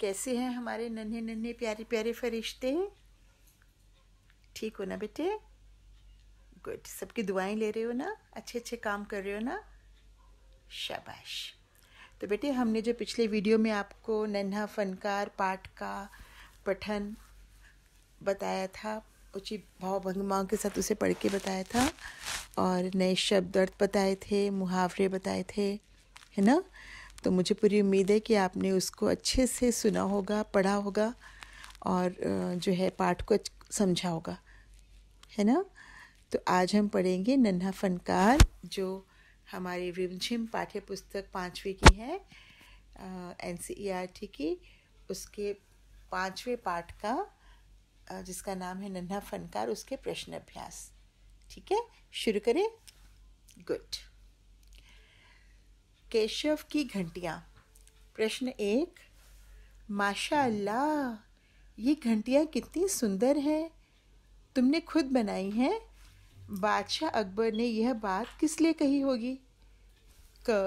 कैसे हैं हमारे नन्हे नन्हे प्यारे प्यारे फरिश्ते ठीक हो ना बेटे गुड सबकी दुआएं ले रहे हो ना अच्छे अच्छे काम कर रहे हो ना शाबाश तो बेटे हमने जो पिछले वीडियो में आपको नन्हा फनकार पाठ का पठन बताया था उची भाव भंगमाओं के साथ उसे पढ़ के बताया था और नए शब्द अर्थ बताए थे मुहावरे बताए थे है ना तो मुझे पूरी उम्मीद है कि आपने उसको अच्छे से सुना होगा पढ़ा होगा और जो है पाठ को समझा होगा है ना तो आज हम पढ़ेंगे नन्हा फनकार जो हमारी रिमझिम पाठ्य पुस्तक पाँचवीं की है एन सी की उसके पाँचवें पाठ का जिसका नाम है नन्हा फनकार उसके प्रश्न अभ्यास ठीक है शुरू करें गुड केशव की घंटियाँ प्रश्न एक माशा अल्लाह ये घंटियाँ कितनी सुंदर हैं तुमने खुद बनाई हैं बादशाह अकबर ने यह बात किस लिए कही होगी क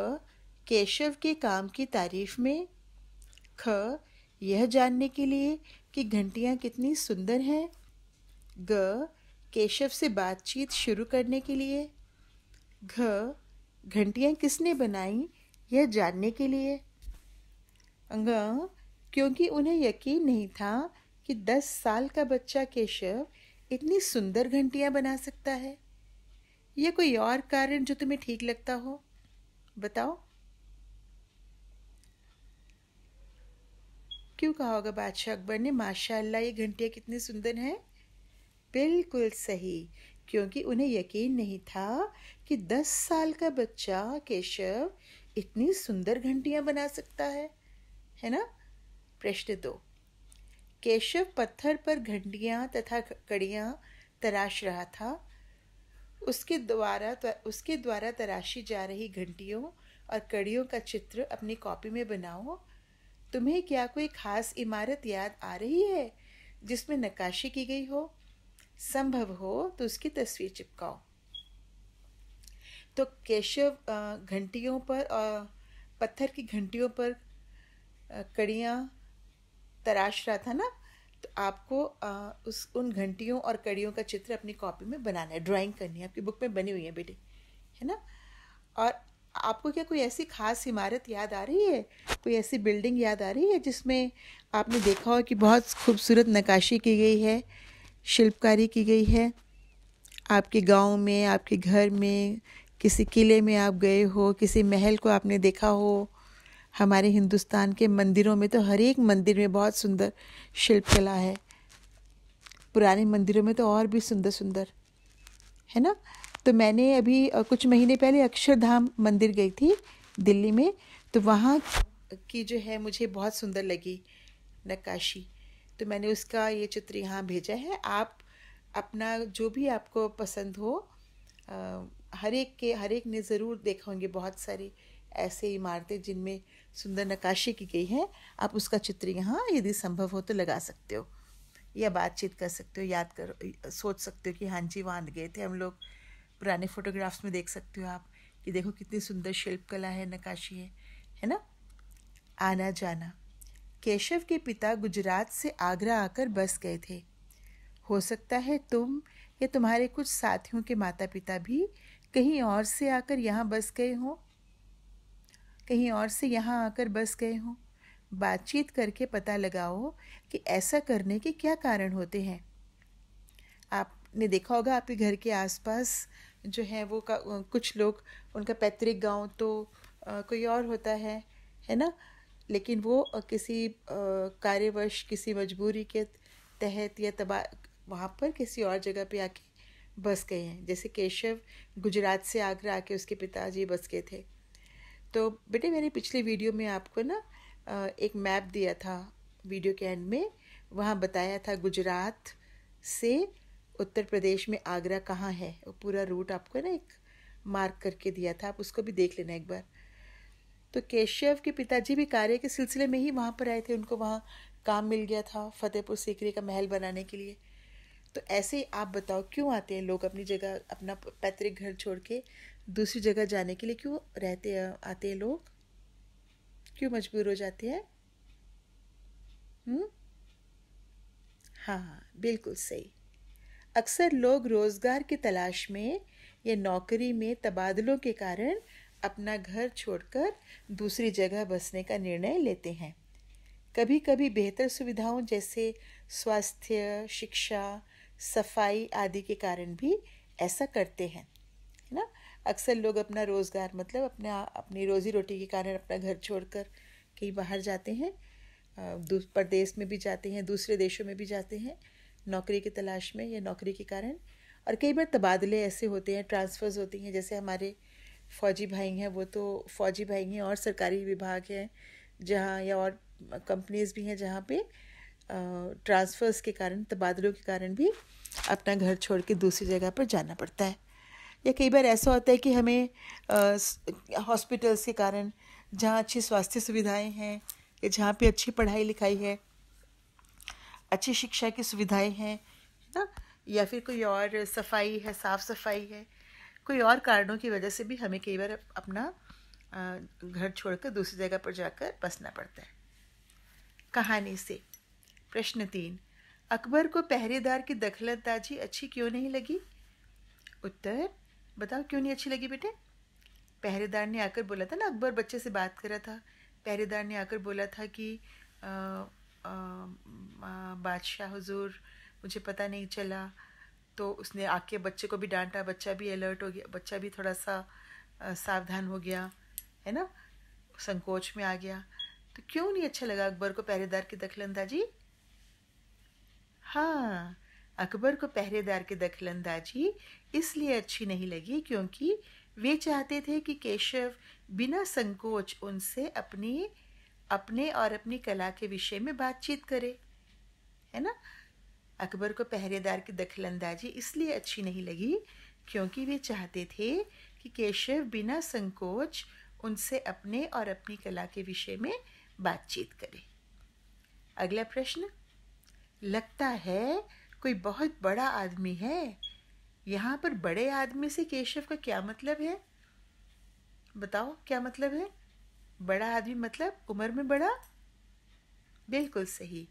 केशव के काम की तारीफ में ख यह जानने के लिए कि घंटियाँ कितनी सुंदर हैं ग केशव से बातचीत शुरू करने के लिए घ घंटियाँ किसने बनाई यह जानने के लिए क्योंकि उन्हें यकीन नहीं था कि दस साल का बच्चा केशव इतनी सुंदर घंटियां बना सकता है यह कोई और कारण जो तुम्हें ठीक लगता हो बताओ क्यों कहा होगा बादशाह अकबर ने माशाल्लाह ये घंटियाँ कितनी सुंदर हैं बिल्कुल सही क्योंकि उन्हें यकीन नहीं था कि दस साल का बच्चा केशव इतनी सुंदर घंटियां बना सकता है है ना प्रश्न दो केशव पत्थर पर घंटियां तथा कड़ियां तराश रहा था उसके द्वारा उसके द्वारा तराशी जा रही घंटियों और कड़ियों का चित्र अपनी कॉपी में बनाओ तुम्हें क्या कोई खास इमारत याद आ रही है जिसमें नक्काशी की गई हो संभव हो तो उसकी तस्वीर चिपकाओ तो केशव घंटियों पर और पत्थर की घंटियों पर कड़ियाँ तराश रहा था ना तो आपको उस उन घंटियों और कड़ियों का चित्र अपनी कॉपी में बनाना है ड्राइंग करनी है आपकी बुक में बनी हुई है बेटे है ना और आपको क्या कोई ऐसी खास इमारत याद आ रही है कोई ऐसी बिल्डिंग याद आ रही है जिसमें आपने देखा हो कि बहुत खूबसूरत नक्काशी की गई है शिल्पकारी की गई है आपके गांव में आपके घर में किसी किले में आप गए हो किसी महल को आपने देखा हो हमारे हिंदुस्तान के मंदिरों में तो हर एक मंदिर में बहुत सुंदर शिल्पकला है पुराने मंदिरों में तो और भी सुंदर सुंदर है ना तो मैंने अभी कुछ महीने पहले अक्षरधाम मंदिर गई थी दिल्ली में तो वहाँ की जो है मुझे बहुत सुंदर लगी नक्काशी तो मैंने उसका ये चित्र यहाँ भेजा है आप अपना जो भी आपको पसंद हो हर एक के हर एक ने ज़रूर देखा होंगे बहुत सारी ऐसे इमारतें जिनमें सुंदर नकाशी की गई है आप उसका चित्र यहाँ यदि संभव हो तो लगा सकते हो या बातचीत कर सकते हो याद करो सोच सकते हो कि हाँ जी वहाँ गए थे हम लोग पुराने फोटोग्राफ्स में देख सकते हो आप कि देखो कितनी सुंदर शिल्पकला है नकाशी है है ना आना जाना केशव के पिता गुजरात से आगरा आकर बस गए थे हो सकता है तुम या तुम्हारे कुछ साथियों के माता पिता भी कहीं और से आकर यहाँ बस गए हों कहीं और से यहाँ आकर बस गए हों बातचीत करके पता लगाओ कि ऐसा करने के क्या कारण होते हैं आपने देखा होगा आपके घर के आसपास जो है वो का, कुछ लोग उनका पैतृक गांव तो आ, कोई और होता है है ना लेकिन वो किसी कार्यवश किसी मजबूरी के तहत या तबाह वहाँ पर किसी और जगह पे आके बस गए हैं जैसे केशव गुजरात से आगरा आके उसके पिताजी बस गए थे तो बेटे मैंने पिछले वीडियो में आपको ना एक मैप दिया था वीडियो के एंड में वहाँ बताया था गुजरात से उत्तर प्रदेश में आगरा कहाँ है वो पूरा रूट आपको ना एक मार्क करके दिया था आप उसको भी देख लेना एक बार तो केशव के पिताजी भी कार्य के सिलसिले में ही वहाँ पर आए थे उनको वहाँ काम मिल गया था फतेहपुर सीकरी का महल बनाने के लिए तो ऐसे ही आप बताओ क्यों आते हैं लोग अपनी जगह अपना पैतृक घर छोड़ के दूसरी जगह जाने के लिए क्यों रहते हैं आते हैं लोग क्यों मजबूर हो जाते हैं हम्म? हाँ बिल्कुल सही अक्सर लोग रोज़गार की तलाश में या नौकरी में तबादलों के कारण अपना घर छोड़कर दूसरी जगह बसने का निर्णय लेते हैं कभी कभी बेहतर सुविधाओं जैसे स्वास्थ्य शिक्षा सफाई आदि के कारण भी ऐसा करते हैं है ना अक्सर लोग अपना रोज़गार मतलब अपने अपनी रोज़ी रोटी के कारण अपना घर छोड़कर कहीं बाहर जाते हैं परदेश में भी जाते हैं दूसरे देशों में भी जाते हैं नौकरी की तलाश में या नौकरी के कारण और कई बार तबादले ऐसे होते हैं ट्रांसफ़र्स होती हैं जैसे हमारे फ़ौजी भाई हैं वो तो फ़ौजी भाई हैं और सरकारी विभाग हैं जहाँ या और कंपनीज़ भी हैं जहाँ पे ट्रांसफ़र्स के कारण तबादलों के कारण भी अपना घर छोड़ के दूसरी जगह पर जाना पड़ता है या कई बार ऐसा होता है कि हमें हॉस्पिटल्स के कारण जहाँ अच्छी स्वास्थ्य सुविधाएं हैं या जहाँ पे अच्छी पढ़ाई लिखाई है अच्छी शिक्षा की सुविधाएं हैं ना या फिर कोई और सफाई है साफ़ सफाई है कोई और कारणों की वजह से भी हमें कई बार अपना घर छोड़कर दूसरी जगह पर जाकर बसना पड़ता है कहानी से प्रश्न तीन अकबर को पहरेदार की दखलंदाजी अच्छी क्यों नहीं लगी उत्तर बताओ क्यों नहीं अच्छी लगी बेटे पहरेदार ने आकर बोला था ना अकबर बच्चे से बात कर रहा था पहरेदार ने आकर बोला था कि बादशाह हुजूर मुझे पता नहीं चला तो उसने आके बच्चे को भी डांटा बच्चा भी अलर्ट हो गया बच्चा भी थोड़ा सा आ, सावधान हो गया है ना संकोच में आ गया तो क्यों नहीं अच्छा लगा अकबर को पहरेदार की दखलंदाजी हाँ अकबर को पहरेदार की दखलंदाजी इसलिए अच्छी नहीं लगी क्योंकि वे चाहते थे कि केशव बिना संकोच उनसे अपनी अपने और अपनी कला के विषय में बातचीत करे है ना अकबर को पहरेदार की दखलंदाजी इसलिए अच्छी नहीं लगी क्योंकि वे चाहते थे कि केशव बिना संकोच उनसे अपने और अपनी कला के विषय में बातचीत करे अगला प्रश्न लगता है कोई बहुत बड़ा आदमी है यहाँ पर बड़े आदमी से केशव का क्या मतलब है बताओ क्या मतलब है बड़ा आदमी मतलब उम्र में बड़ा बिल्कुल सही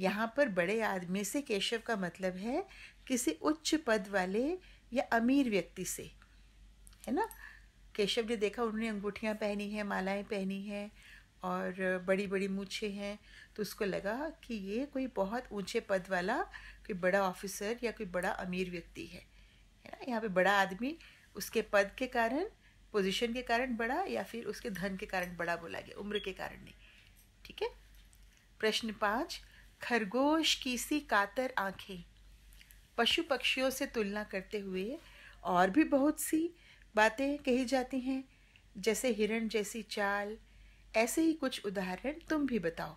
यहाँ पर बड़े आदमी से केशव का मतलब है किसी उच्च पद वाले या अमीर व्यक्ति से है ना केशव ने देखा उन्होंने अंगूठियाँ पहनी हैं मालाएं पहनी हैं और बड़ी बड़ी मूछे हैं तो उसको लगा कि ये कोई बहुत ऊंचे पद वाला कोई बड़ा ऑफिसर या कोई बड़ा अमीर व्यक्ति है है ना यहाँ पे बड़ा आदमी उसके पद के कारण पोजीशन के कारण बड़ा या फिर उसके धन के कारण बड़ा बोला गया उम्र के कारण नहीं ठीक है प्रश्न पाँच खरगोश की सी कातर आँखें पशु पक्षियों से तुलना करते हुए और भी बहुत सी बातें कही जाती हैं जैसे हिरण जैसी चाल ऐसे ही कुछ उदाहरण तुम भी बताओ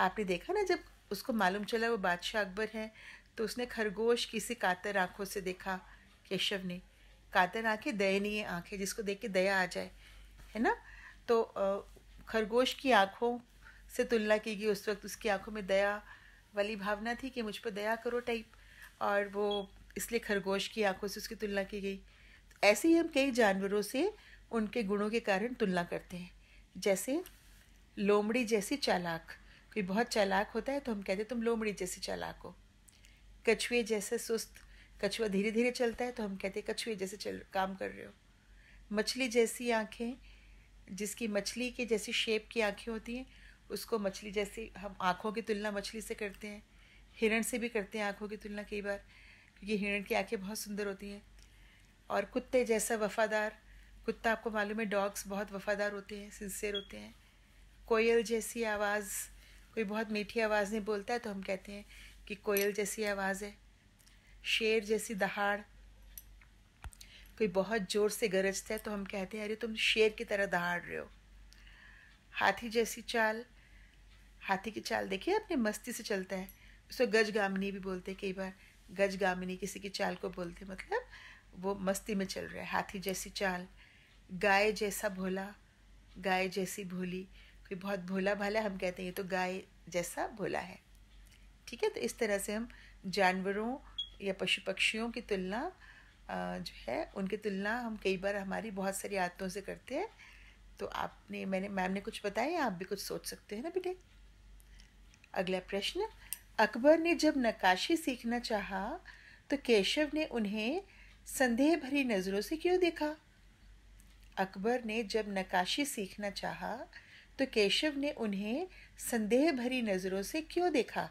आपने देखा ना जब उसको मालूम चला वो बादशाह अकबर हैं तो उसने खरगोश किसी कातर आंखों से देखा केशव ने कातर आंखें दयनीय आंखें जिसको देख के दया आ जाए है ना तो खरगोश की आंखों से तुलना की गई उस वक्त उसकी आंखों में दया वाली भावना थी कि मुझ पर दया करो टाइप और वो इसलिए खरगोश की आंखों से उसकी तुलना की गई तो ऐसे ही हम कई जानवरों से उनके गुणों के कारण तुलना करते हैं जैसे लोमड़ी जैसी चालाक कोई बहुत चालाक होता है तो हम कहते हैं तुम लोमड़ी जैसे चालाक हो कछुए जैसे सुस्त कछुआ धीरे धीरे चलता है तो हम कहते हैं कछुए जैसे चल काम कर रहे हो मछली जैसी आँखें जिसकी मछली के जैसी शेप की आँखें होती हैं उसको मछली जैसी हम आँखों की तुलना मछली से करते हैं हिरण से भी करते हैं आँखों की तुलना कई बार क्योंकि हिरण की आँखें बहुत सुंदर होती हैं और कुत्ते जैसा वफ़ादार कुत्ता आपको मालूम है डॉग्स बहुत वफ़ादार होते हैं सिंसेयर होते हैं कोयल जैसी आवाज़ कोई बहुत मीठी आवाज़ में बोलता है तो हम कहते हैं कि कोयल जैसी आवाज़ है शेर जैसी दहाड़ कोई बहुत ज़ोर से गरजता है तो हम कहते हैं अरे तुम शेर की तरह दहाड़ रहे हो हाथी जैसी चाल हाथी की चाल देखिए अपने मस्ती से चलता है उसको गजगामिनी भी बोलते हैं कई बार गजगामिनी किसी की चाल को बोलते मतलब वो मस्ती में चल रहा है हाथी जैसी चाल गाय जैसा भोला गाय जैसी भोली फिर बहुत भोला भाला हम कहते हैं ये तो गाय जैसा भोला है ठीक है तो इस तरह से हम जानवरों या पशु पक्षियों की तुलना जो है उनकी तुलना हम कई बार हमारी बहुत सारी आदतों से करते हैं तो आपने मैंने मैम ने कुछ बताया आप भी कुछ सोच सकते हैं ना बेटे अगला प्रश्न अकबर ने जब नक्काशी सीखना चाहा तो केशव ने उन्हें संदेह भरी नज़रों से क्यों देखा अकबर ने जब नक्काशी सीखना चाहा तो केशव ने उन्हें संदेह भरी नज़रों से क्यों देखा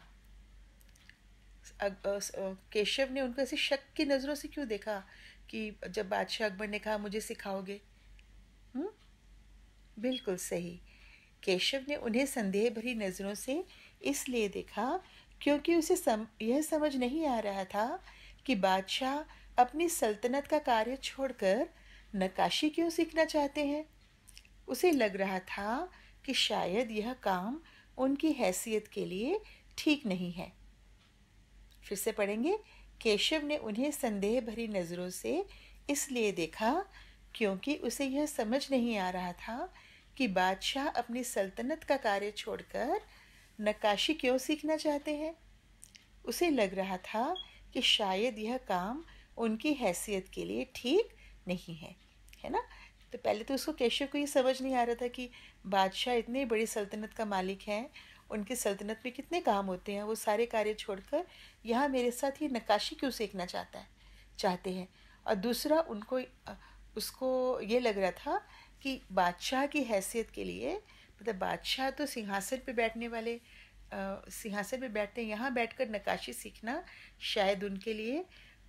केशव ने उनको ऐसे शक की नज़रों से क्यों देखा कि जब बादशाह अकबर ने कहा मुझे सिखाओगे हुँ? बिल्कुल सही केशव ने उन्हें संदेह भरी नज़रों से इसलिए देखा क्योंकि उसे सम, यह समझ नहीं आ रहा था कि बादशाह अपनी सल्तनत का कार्य छोड़कर नक्काशी क्यों सीखना चाहते हैं उसे लग रहा था कि शायद यह काम उनकी हैसियत के लिए ठीक नहीं है फिर से पढ़ेंगे केशव ने उन्हें संदेह भरी नज़रों से इसलिए देखा क्योंकि उसे यह समझ नहीं आ रहा था कि बादशाह अपनी सल्तनत का कार्य छोड़कर नक्काशी क्यों सीखना चाहते हैं उसे लग रहा था कि शायद यह काम उनकी हैसियत के लिए ठीक नहीं है है ना तो पहले तो उसको केशव को ये समझ नहीं आ रहा था कि बादशाह इतने बड़ी सल्तनत का मालिक हैं उनकी सल्तनत में कितने काम होते हैं वो सारे कार्य छोड़कर यहाँ मेरे साथ ये नक्काशी क्यों सीखना चाहता है चाहते हैं और दूसरा उनको उसको ये लग रहा था कि बादशाह की हैसियत के लिए मतलब बादशाह तो सिंहासन पे बैठने वाले सिंहासन पे बैठते हैं यहाँ बैठकर नक्काशी सीखना शायद उनके लिए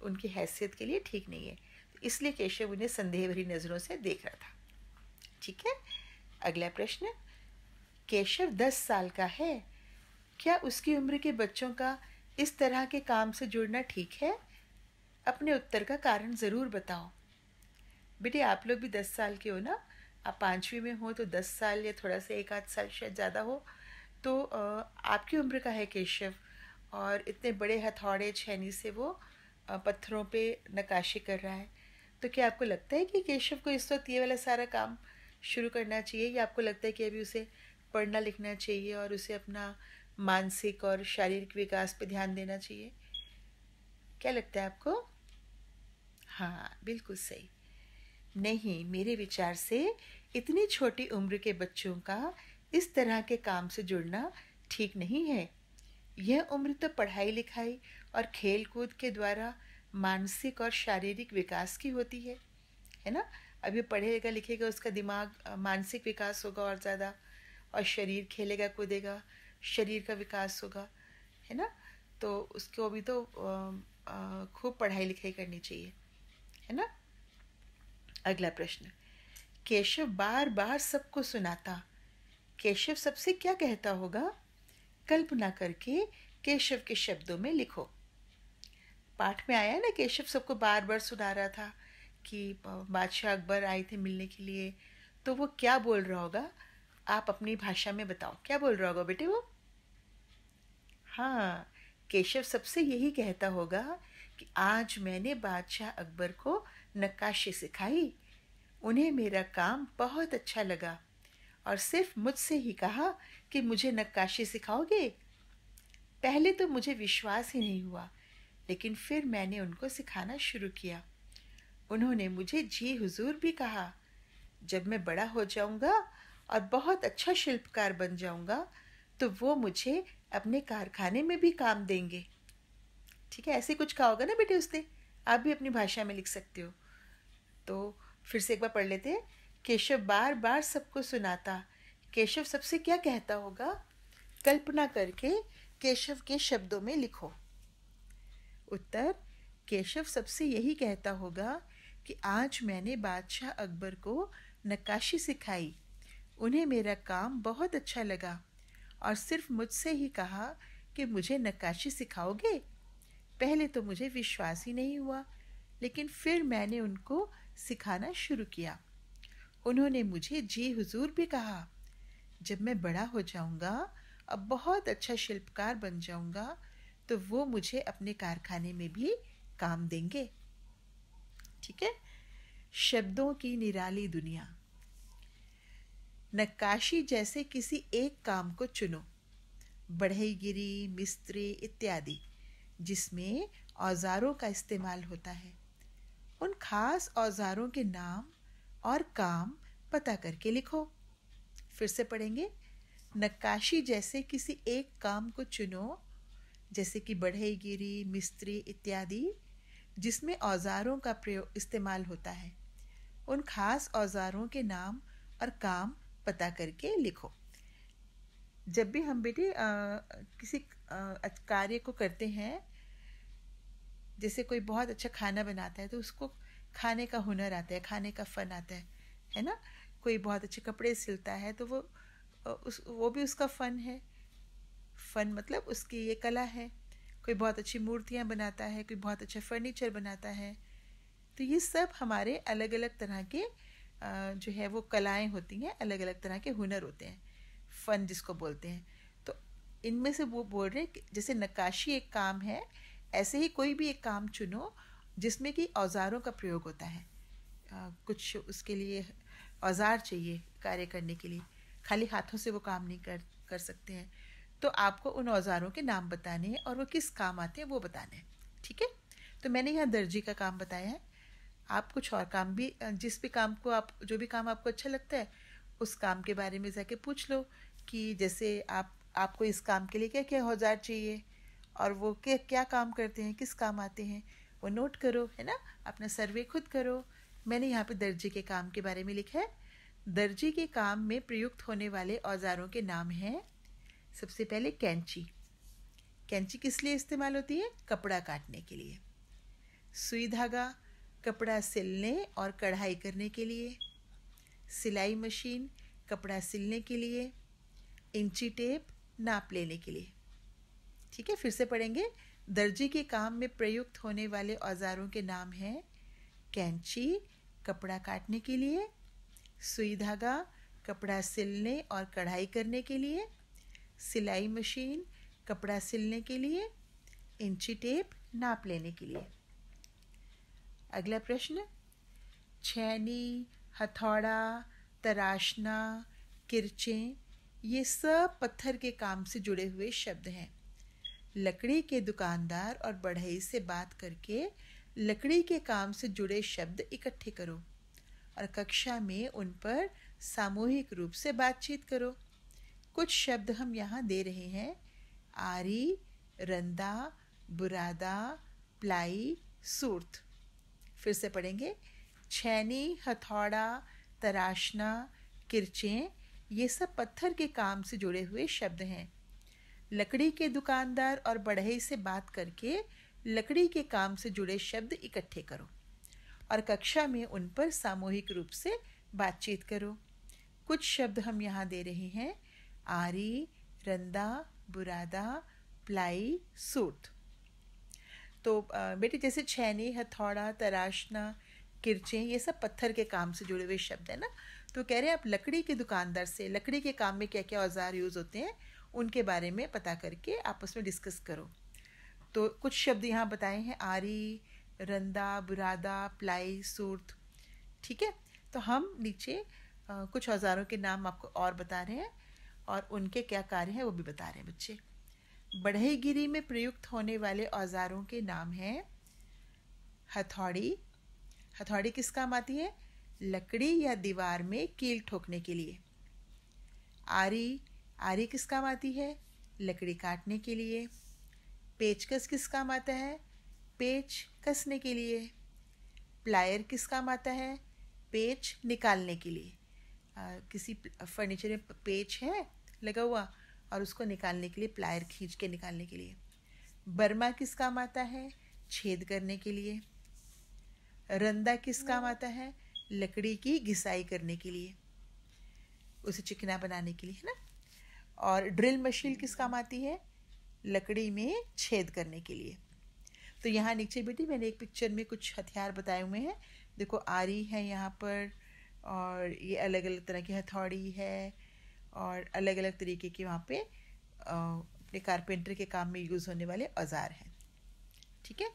उनकी हैसियत के लिए ठीक नहीं है इसलिए केशव उन्हें संदेह भरी नजरों से देख रहा था ठीक है अगला प्रश्न केशव दस साल का है क्या उसकी उम्र के बच्चों का इस तरह के काम से जुड़ना ठीक है अपने उत्तर का कारण ज़रूर बताओ बेटे आप लोग भी दस साल के हो ना आप पाँचवीं में हो तो दस साल या थोड़ा सा एक आध साल शायद ज़्यादा हो तो आपकी उम्र का है केशव और इतने बड़े हथौड़े छैनी से वो पत्थरों पे नकाशी कर रहा है तो क्या आपको लगता है कि केशव को इस वक्त ये वाला सारा काम शुरू करना चाहिए या आपको लगता है कि अभी उसे पढ़ना लिखना चाहिए और उसे अपना मानसिक और शारीरिक विकास पर ध्यान देना चाहिए क्या लगता है आपको हाँ बिल्कुल सही नहीं मेरे विचार से इतनी छोटी उम्र के बच्चों का इस तरह के काम से जुड़ना ठीक नहीं है यह उम्र तो पढ़ाई लिखाई और खेल कूद के द्वारा मानसिक और शारीरिक विकास की होती है है ना अभी पढ़ेगा लिखेगा उसका दिमाग मानसिक विकास होगा और ज़्यादा और शरीर खेलेगा कूदेगा शरीर का विकास होगा है ना तो उसको अभी तो खूब पढ़ाई लिखाई करनी चाहिए है ना अगला प्रश्न केशव बार बार सबको सुनाता केशव सबसे क्या कहता होगा कल्पना करके केशव के शब्दों में लिखो पाठ में आया ना केशव सबको बार बार सुना रहा था कि बादशाह अकबर आए थे मिलने के लिए तो वो क्या बोल रहा होगा आप अपनी भाषा में बताओ क्या बोल रहा होगा बेटे वो हाँ केशव सबसे यही कहता होगा कि आज मैंने बादशाह अकबर को नक्काशी सिखाई उन्हें मेरा काम बहुत अच्छा लगा और सिर्फ मुझसे ही कहा कि मुझे नक्काशी सिखाओगे पहले तो मुझे विश्वास ही नहीं हुआ लेकिन फिर मैंने उनको सिखाना शुरू किया उन्होंने मुझे जी हुजूर भी कहा जब मैं बड़ा हो जाऊंगा और बहुत अच्छा शिल्पकार बन जाऊंगा तो वो मुझे अपने कारखाने में भी काम देंगे ठीक है ऐसे कुछ कहा होगा ना बेटे उसने आप भी अपनी भाषा में लिख सकते हो तो फिर से एक बार पढ़ लेते हैं केशव बार बार सबको सुनाता केशव सबसे क्या कहता होगा कल्पना करके केशव के शब्दों में लिखो उत्तर केशव सबसे यही कहता होगा कि आज मैंने बादशाह अकबर को नक्काशी सिखाई उन्हें मेरा काम बहुत अच्छा लगा और सिर्फ मुझसे ही कहा कि मुझे नक्काशी सिखाओगे पहले तो मुझे विश्वास ही नहीं हुआ लेकिन फिर मैंने उनको सिखाना शुरू किया उन्होंने मुझे जी हुजूर भी कहा जब मैं बड़ा हो जाऊंगा अब बहुत अच्छा शिल्पकार बन जाऊंगा तो वो मुझे अपने कारखाने में भी काम देंगे ठीक है शब्दों की निराली दुनिया नक्काशी जैसे किसी एक काम को चुनो बढ़ईगिरी मिस्त्री इत्यादि जिसमें औजारों का इस्तेमाल होता है उन खास औजारों के नाम और काम पता करके लिखो फिर से पढ़ेंगे नक्काशी जैसे किसी एक काम को चुनो जैसे कि बढ़ईगिरी मिस्त्री इत्यादि जिसमें औजारों का प्रयोग इस्तेमाल होता है उन खास औजारों के नाम और काम पता करके लिखो जब भी हम बेटे किसी कार्य को करते हैं जैसे कोई बहुत अच्छा खाना बनाता है तो उसको खाने का हुनर आता है खाने का फन आता है है ना कोई बहुत अच्छे कपड़े सिलता है तो वो उस वो भी उसका फन है फ़न मतलब उसकी ये कला है कोई बहुत अच्छी मूर्तियाँ बनाता है कोई बहुत अच्छा फर्नीचर बनाता है तो ये सब हमारे अलग अलग तरह के जो है वो कलाएं होती हैं अलग अलग तरह के हुनर होते हैं फ़न जिसको बोलते हैं तो इनमें से वो बोल रहे हैं जैसे नक्काशी एक काम है ऐसे ही कोई भी एक काम चुनो जिसमें कि औजारों का प्रयोग होता है आ, कुछ उसके लिए औजार चाहिए कार्य करने के लिए खाली हाथों से वो काम नहीं कर कर सकते हैं तो आपको उन औज़ारों के नाम बताने हैं और वो किस काम आते हैं वो बताने हैं ठीक है तो मैंने यहाँ दर्जी का काम बताया है आप कुछ और काम भी जिस भी काम को आप जो भी काम आपको अच्छा लगता है उस काम के बारे में जाके पूछ लो कि जैसे आप आपको इस काम के लिए क्या क्या औजार चाहिए और वो क्या क्या काम करते हैं किस काम आते हैं वो नोट करो है ना अपना सर्वे खुद करो मैंने यहाँ पे दर्जी के काम के बारे में लिखा है दर्जी के काम में प्रयुक्त होने वाले औजारों के नाम हैं सबसे पहले कैंची कैंची किस लिए इस्तेमाल होती है कपड़ा काटने के लिए सुई धागा कपड़ा सिलने और कढ़ाई करने के लिए सिलाई मशीन कपड़ा सिलने के लिए इंची टेप नाप लेने के लिए ठीक है फिर से पढ़ेंगे दर्जी के काम में प्रयुक्त होने वाले औजारों के नाम हैं कैंची कपड़ा काटने के लिए सुई धागा कपड़ा सिलने और कढ़ाई करने के लिए सिलाई मशीन कपड़ा सिलने के लिए इंची टेप नाप लेने के लिए अगला प्रश्न छैनी हथौड़ा तराशना किरचें ये सब पत्थर के काम से जुड़े हुए शब्द हैं लकड़ी के दुकानदार और बढ़ई से बात करके लकड़ी के काम से जुड़े शब्द इकट्ठे करो और कक्षा में उन पर सामूहिक रूप से बातचीत करो कुछ शब्द हम यहाँ दे रहे हैं आरी रंदा बुरादा प्लाई सूर्त फिर से पढ़ेंगे छैनी हथौड़ा तराशना किरचें ये सब पत्थर के काम से जुड़े हुए शब्द हैं लकड़ी के दुकानदार और बढ़ई से बात करके लकड़ी के काम से जुड़े शब्द इकट्ठे करो और कक्षा में उन पर सामूहिक रूप से बातचीत करो कुछ शब्द हम यहाँ दे रहे हैं आरी रंदा बुरादा प्लाई सूट तो बेटे जैसे छैनी हथौड़ा तराशना किरचें ये सब पत्थर के काम से जुड़े हुए शब्द हैं ना तो कह रहे हैं आप लकड़ी के दुकानदार से लकड़ी के काम में क्या क्या औजार यूज़ होते हैं उनके बारे में पता करके आपस में डिस्कस करो तो कुछ शब्द यहाँ बताए हैं आरी रंदा बुरादा प्लाई सूर्त ठीक है तो हम नीचे कुछ औजारों के नाम आपको और बता रहे हैं और उनके क्या कार्य हैं वो भी बता रहे हैं बच्चे बढ़ईगिरी में प्रयुक्त होने वाले औजारों के नाम हैं हथौड़ी हथौड़ी किस काम आती है लकड़ी या दीवार में कील ठोकने के लिए आरी आरी किस काम आती है लकड़ी काटने के लिए पेचकस किस काम आता है पेच कसने के लिए प्लायर किस काम आता है पेच निकालने के लिए आ, किसी फर्नीचर में पेच है लगा हुआ और उसको निकालने के लिए प्लायर खींच के निकालने के लिए बर्मा किस काम आता है छेद करने के लिए रंदा किस काम आता है लकड़ी की घिसाई करने के लिए उसे चिकना बनाने के लिए है ना और ड्रिल मशीन किस काम आती है लकड़ी में छेद करने के लिए तो यहाँ नीचे बेटी मैंने एक पिक्चर में कुछ हथियार बताए हुए हैं देखो आरी है यहाँ पर और ये अलग अलग तरह की हथौड़ी है और अलग अलग तरीके के वहाँ पे अपने कारपेंटर के काम में यूज़ होने वाले औज़ार हैं ठीक है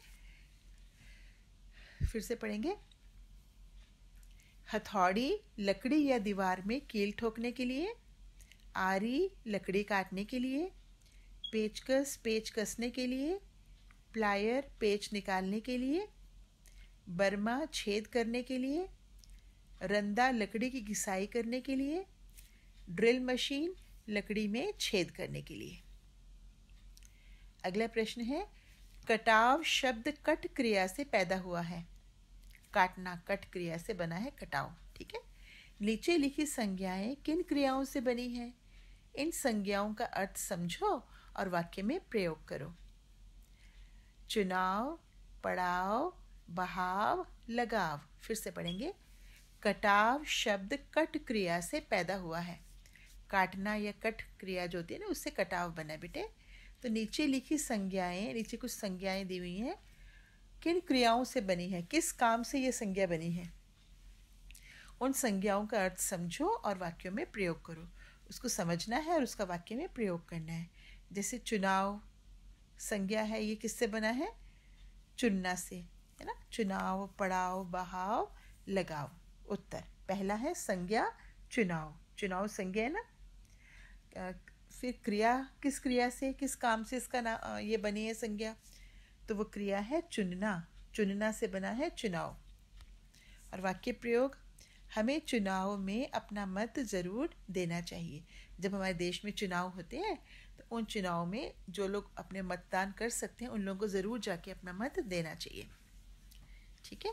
फिर से पढ़ेंगे हथौड़ी लकड़ी या दीवार में कील ठोकने के लिए आरी लकड़ी काटने के लिए पेचकस पेच कसने के लिए प्लायर पेच निकालने के लिए बर्मा छेद करने के लिए रंदा लकड़ी की घिसाई करने के लिए ड्रिल मशीन लकड़ी में छेद करने के लिए अगला प्रश्न है कटाव शब्द कट क्रिया से पैदा हुआ है काटना कट क्रिया से बना है कटाव ठीक है नीचे लिखी संज्ञाएं किन क्रियाओं से बनी हैं इन संज्ञाओं का अर्थ समझो और वाक्य में प्रयोग करो चुनाव पड़ाव बहाव लगाव फिर से पढ़ेंगे कटाव शब्द कट क्रिया से पैदा हुआ है काटना या कट क्रिया जो होती है ना उससे कटाव बना बेटे तो नीचे लिखी संज्ञाएं नीचे कुछ संज्ञाएं दी हुई हैं किन क्रियाओं से बनी है किस काम से ये संज्ञा बनी है उन संज्ञाओं का अर्थ समझो और वाक्यों में प्रयोग करो उसको समझना है और उसका वाक्य में प्रयोग करना है जैसे चुनाव संज्ञा है ये किससे बना है चुनना से है ना चुनाव पड़ाव बहाव लगाव उत्तर पहला है संज्ञा चुनाव चुनाव संज्ञा है ना फिर क्रिया किस क्रिया से किस काम से इसका ना ये बनी है संज्ञा तो वो क्रिया है चुनना चुनना से बना है चुनाव और वाक्य प्रयोग हमें चुनाव में अपना मत ज़रूर देना चाहिए जब हमारे देश में चुनाव होते हैं तो उन चुनाव में जो लोग अपने मतदान कर सकते हैं उन लोगों को ज़रूर जाके अपना मत देना चाहिए ठीक है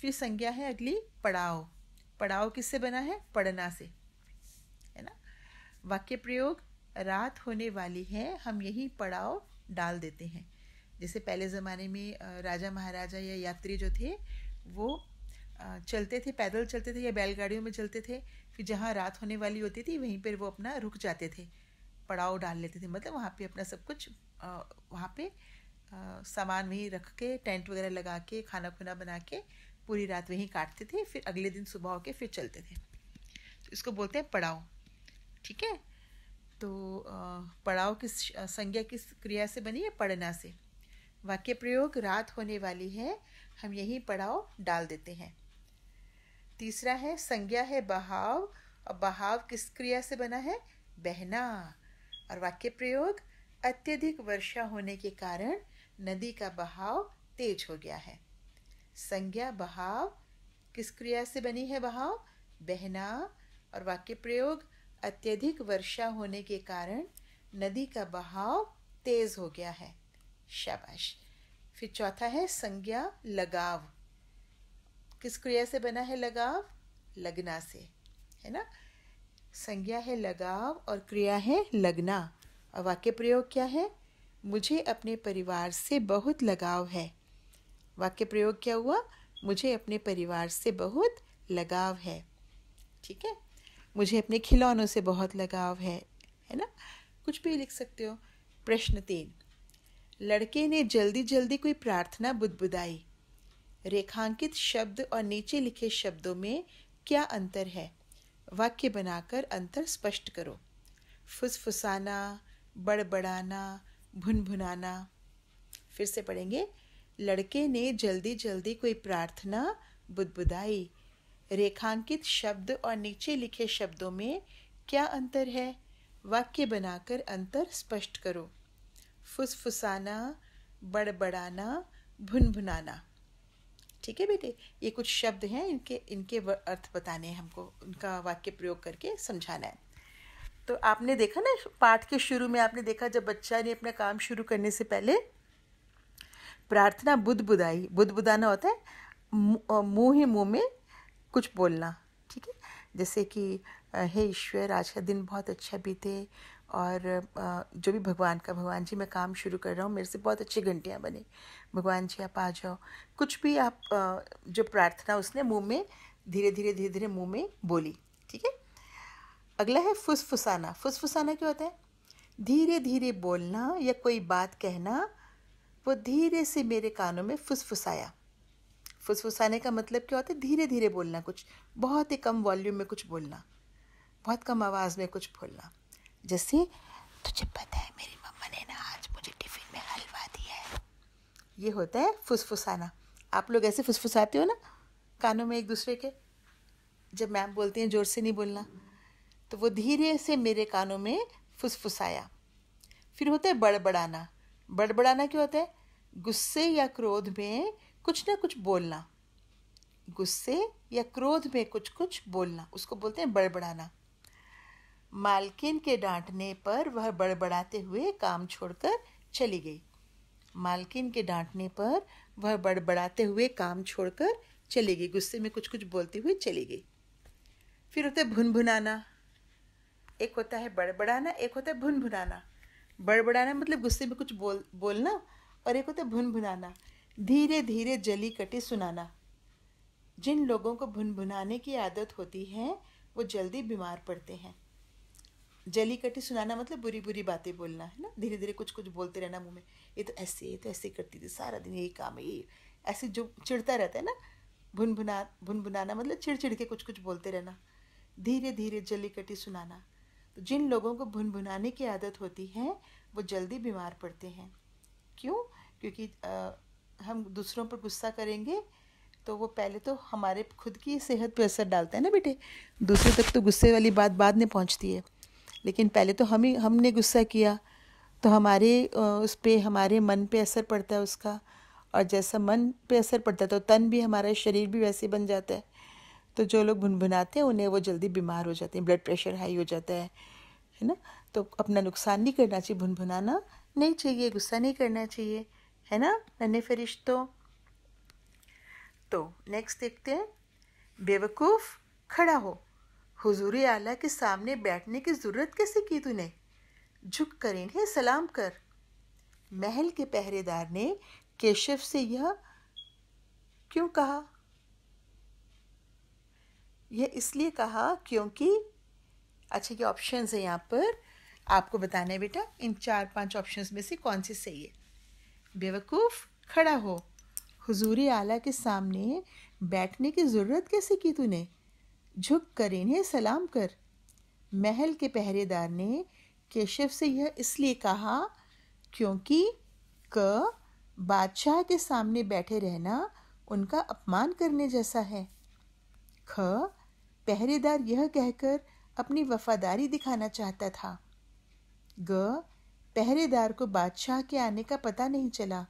फिर संज्ञा है अगली पड़ाव पड़ाव किससे बना है पढ़ना से वाक्य प्रयोग रात होने वाली है हम यही पड़ाव डाल देते हैं जैसे पहले ज़माने में राजा महाराजा या यात्री जो थे वो चलते थे पैदल चलते थे या बैलगाड़ियों में चलते थे फिर जहाँ रात होने वाली होती थी वहीं पर वो अपना रुक जाते थे पड़ाव डाल लेते थे मतलब वहाँ पे अपना सब कुछ वहाँ पे सामान वहीं रख के टेंट वगैरह लगा के खाना खुना बना के पूरी रात वहीं काटते थे फिर अगले दिन सुबह होके फिर चलते थे तो इसको बोलते हैं पड़ाव ठीक है तो पड़ाव किस संज्ञा किस क्रिया से बनी है पढ़ना से वाक्य प्रयोग रात होने वाली है हम यही पड़ाव डाल देते हैं तीसरा है संज्ञा है बहाव और बहाव किस क्रिया से बना है बहना और वाक्य प्रयोग अत्यधिक वर्षा होने के कारण नदी का बहाव तेज हो गया है संज्ञा बहाव किस क्रिया से बनी है बहाव बहना और वाक्य प्रयोग अत्यधिक वर्षा होने के कारण नदी का बहाव तेज हो गया है शाबाश फिर चौथा है संज्ञा लगाव किस क्रिया से बना है लगाव लगना से है ना संज्ञा है लगाव और क्रिया है लगना और वाक्य प्रयोग क्या है मुझे अपने परिवार से बहुत लगाव है वाक्य प्रयोग क्या हुआ मुझे अपने परिवार से बहुत लगाव है ठीक है मुझे अपने खिलौनों से बहुत लगाव है है ना कुछ भी लिख सकते हो प्रश्न तीन लड़के ने जल्दी जल्दी कोई प्रार्थना बुदबुदाई रेखांकित शब्द और नीचे लिखे शब्दों में क्या अंतर है वाक्य बनाकर अंतर स्पष्ट करो फुसफुसाना बड़बड़ाना भुनभुनाना फिर से पढ़ेंगे लड़के ने जल्दी जल्दी कोई प्रार्थना बुदबुदाई रेखांकित शब्द और नीचे लिखे शब्दों में क्या अंतर है वाक्य बनाकर अंतर स्पष्ट करो फुसफुसाना बड़बड़ाना भुनभुनाना ठीक है बेटे ये कुछ शब्द हैं इनके इनके अर्थ बताने हैं हमको उनका वाक्य प्रयोग करके समझाना है तो आपने देखा ना पाठ के शुरू में आपने देखा जब बच्चा ने अपना काम शुरू करने से पहले प्रार्थना बुद बुदाई बुद बुदाना होता है मुँह मुँह में कुछ बोलना ठीक है जैसे कि हे ईश्वर आज का दिन बहुत अच्छा बीते और जो भी भगवान का भगवान जी मैं काम शुरू कर रहा हूँ मेरे से बहुत अच्छी घंटियाँ बने भगवान जी आप आ जाओ कुछ भी आप जो प्रार्थना उसने मुंह में धीरे धीरे धीरे धीरे मुंह में बोली ठीक है अगला है फुसफुसाना फुसफुसाना क्या होता है धीरे धीरे बोलना या कोई बात कहना वो धीरे से मेरे कानों में फुसफुसाया फुसफुसाने का मतलब क्या होता है धीरे धीरे बोलना कुछ बहुत ही कम वॉल्यूम में कुछ बोलना बहुत कम आवाज़ में कुछ बोलना जैसे तुझे पता है मेरी मम्मा ने ना आज मुझे टिफ़िन में हलवा दिया है ये होता है फुसफुसाना आप लोग ऐसे फुसफुसाते हो ना कानों में एक दूसरे के जब मैम बोलते हैं ज़ोर से नहीं बोलना तो वो धीरे से मेरे कानों में फुसफुसाया फिर होता है बड़बड़ाना बड़बड़ाना क्या होता है गुस्से या क्रोध में कुछ ना कुछ बोलना गुस्से या क्रोध में कुछ कुछ बोलना उसको बोलते हैं बड़बड़ाना मालकिन के डांटने पर वह बड़बड़ाते हुए काम छोड़कर चली गई मालकिन के डांटने पर वह बड़बड़ाते हुए काम छोड़कर चली गई गुस्से में कुछ कुछ बोलते हुए चली गई फिर होता है भुनभुनाना एक होता है बड़बड़ाना एक होता है भुनभुनाना बड़बड़ाना मतलब गुस्से में कुछ बोल बोलना और एक होता है भुनभुनाना धीरे धीरे जली कटी सुनाना जिन लोगों को भुनभुनाने की आदत होती है वो जल्दी बीमार पड़ते हैं जली कटी सुनाना मतलब बुरी बुरी बातें बोलना है ना धीरे धीरे कुछ कुछ बोलते रहना मुंह में ये तो ऐसे ये तो ऐसे करती थी सारा दिन यही काम है ये ऐसे जो चिड़ता रहता है ना भुनभुना भुनभुनाना मतलब चिड़चिड़ के कुछ कुछ बोलते रहना धीरे धीरे जली कटी सुनाना तो जिन लोगों को भुनभुनाने की आदत होती है वो जल्दी बीमार पड़ते हैं क्यों क्योंकि आ, हम दूसरों पर गुस्सा करेंगे तो वो पहले तो हमारे खुद की सेहत पे असर डालता है ना बेटे दूसरे तक तो गुस्से वाली बात बाद में पहुंचती है लेकिन पहले तो हम ही हमने गुस्सा किया तो हमारे उस पर हमारे मन पे असर पड़ता है उसका और जैसा मन पे असर पड़ता है तो तन भी हमारा शरीर भी वैसे बन जाता है तो जो लोग भुनभुनाते हैं उन्हें वो जल्दी बीमार हो जाते हैं ब्लड प्रेशर हाई हो जाता है है ना तो अपना नुकसान नहीं करना चाहिए भुनभुनाना नहीं चाहिए गुस्सा नहीं करना चाहिए है ना नन्हे फरिश्तों तो नेक्स्ट देखते हैं बेवकूफ़ खड़ा हो हुजूर आला के सामने बैठने की ज़रूरत कैसे की तूने झुक कर इन्हें सलाम कर महल के पहरेदार ने केशव से यह क्यों कहा यह इसलिए कहा क्योंकि अच्छा ये ऑप्शंस है यहाँ पर आपको बताना है बेटा इन चार पांच ऑप्शंस में से कौन सी सही है बेवकूफ़ खड़ा हो हुजूरी आला के सामने बैठने की ज़रूरत कैसे की तूने झुक कर इन्हें सलाम कर महल के पहरेदार ने केशव से यह इसलिए कहा क्योंकि क बादशाह के सामने बैठे रहना उनका अपमान करने जैसा है ख पहरेदार यह कहकर अपनी वफादारी दिखाना चाहता था ग पहरेदार को बादशाह के आने का पता नहीं चला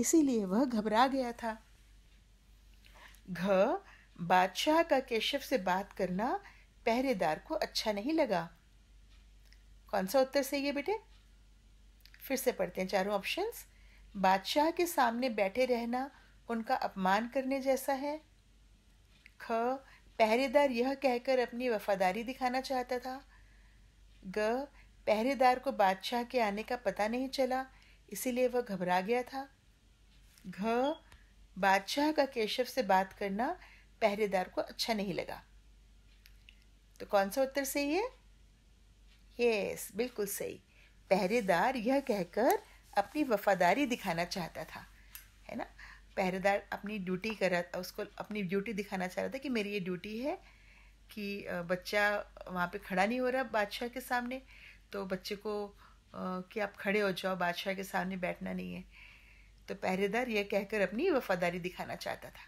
इसीलिए वह घबरा गया था घ बादशाह का केशव से बात करना पहरेदार को अच्छा नहीं लगा कौन सा उत्तर सही है बेटे फिर से पढ़ते हैं चारों ऑप्शंस बादशाह के सामने बैठे रहना उनका अपमान करने जैसा है ख पहरेदार यह कहकर अपनी वफादारी दिखाना चाहता था ग पहरेदार को बादशाह के आने का पता नहीं चला इसीलिए वह घबरा गया था घ बादशाह का केशव से बात करना पहरेदार को अच्छा नहीं लगा तो कौन सा उत्तर सही है यस बिल्कुल सही पहरेदार यह कहकर अपनी वफादारी दिखाना चाहता था है ना पहरेदार अपनी ड्यूटी कर रहा था उसको अपनी ड्यूटी दिखाना चाह रहा था कि मेरी ये ड्यूटी है कि बच्चा वहाँ पे खड़ा नहीं हो रहा बादशाह के सामने तो बच्चे को कि आप खड़े हो जाओ बादशाह के सामने बैठना नहीं है तो पहरेदार यह कहकर अपनी वफादारी दिखाना चाहता था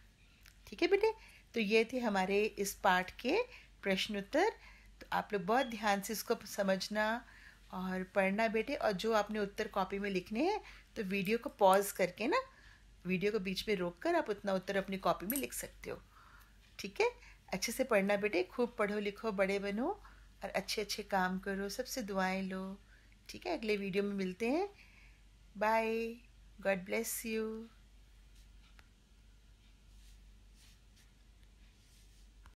ठीक है बेटे तो ये थे हमारे इस पाठ के प्रश्न उत्तर तो आप लोग बहुत ध्यान से इसको समझना और पढ़ना बेटे और जो आपने उत्तर कॉपी में लिखने हैं तो वीडियो को पॉज करके ना वीडियो को बीच में रोक कर आप उतना उत्तर अपनी कॉपी में लिख सकते हो ठीक है अच्छे से पढ़ना बेटे खूब पढ़ो लिखो बड़े बनो और अच्छे अच्छे काम करो सबसे दुआएं लो ठीक है अगले वीडियो में मिलते हैं बाय गॉड ब्लेस यू